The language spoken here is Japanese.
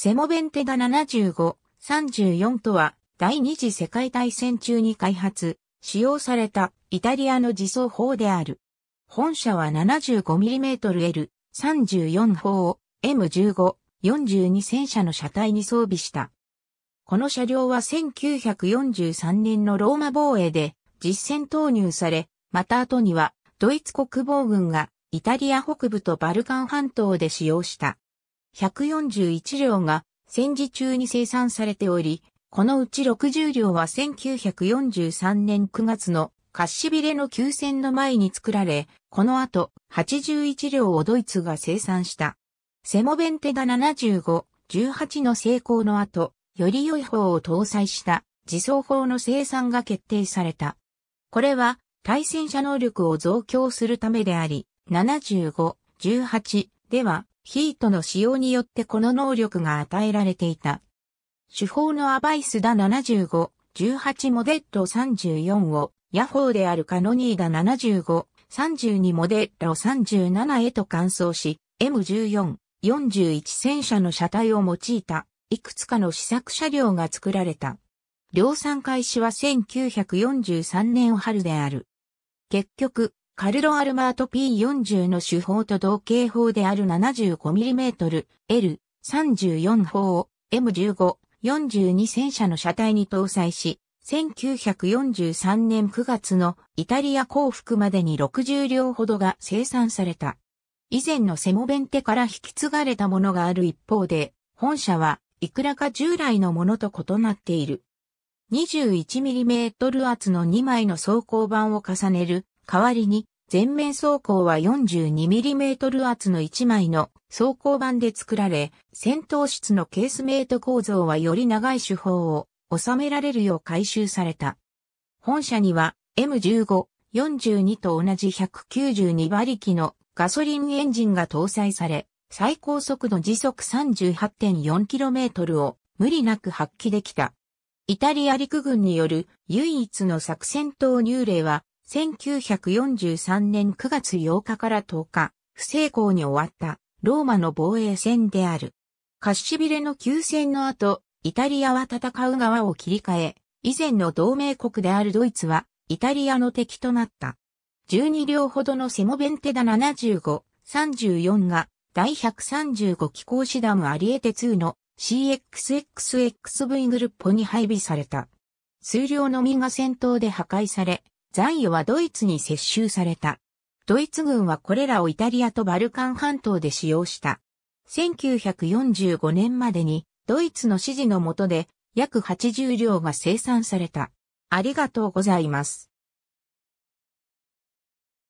セモベンテダ75、34とは、第二次世界大戦中に開発、使用されたイタリアの自走砲である。本社は 75mmL、34砲を M15、42戦車の車体に装備した。この車両は1943年のローマ防衛で実戦投入され、また後にはドイツ国防軍がイタリア北部とバルカン半島で使用した。141両が戦時中に生産されており、このうち60両は1943年9月のカッシビレの休戦の前に作られ、この後81両をドイツが生産した。セモベンテダ75、18の成功の後、より良い方を搭載した自走砲の生産が決定された。これは対戦車能力を増強するためであり、75、18ではヒートの使用によってこの能力が与えられていた。手法のアバイスダ75、18モデッロ34を、ヤホーであるカノニーダ75、32モデッロ37へと換装し、M14、41戦車の車体を用いた、いくつかの試作車両が作られた。量産開始は1943年春である。結局、カルロアルマート P40 の手法と同型法である 75mm L34 砲を M15、42戦車の車体に搭載し、1943年9月のイタリア降伏までに60両ほどが生産された。以前のセモベンテから引き継がれたものがある一方で、本社はいくらか従来のものと異なっている。21mm 厚の2枚の装甲板を重ねる代わりに、全面装甲は 42mm 厚の1枚の装甲板で作られ、戦闘室のケースメイト構造はより長い手法を収められるよう改修された。本社には M15、42と同じ192馬力のガソリンエンジンが搭載され、最高速度時速 38.4km を無理なく発揮できた。イタリア陸軍による唯一の作戦投入例は1943年9月8日から10日、不成功に終わったローマの防衛戦である。カッシビレの休戦の後、イタリアは戦う側を切り替え、以前の同盟国であるドイツは、イタリアの敵となった。12両ほどのセモベンテダ75、34が、第135機構師ダムアリエテ2の CXXXV グルッポに配備された。数量のみが戦闘で破壊され、残余はドイツに接収された。ドイツ軍はこれらをイタリアとバルカン半島で使用した。1945年までにドイツの指示のもとで約80両が生産された。ありがとうございます。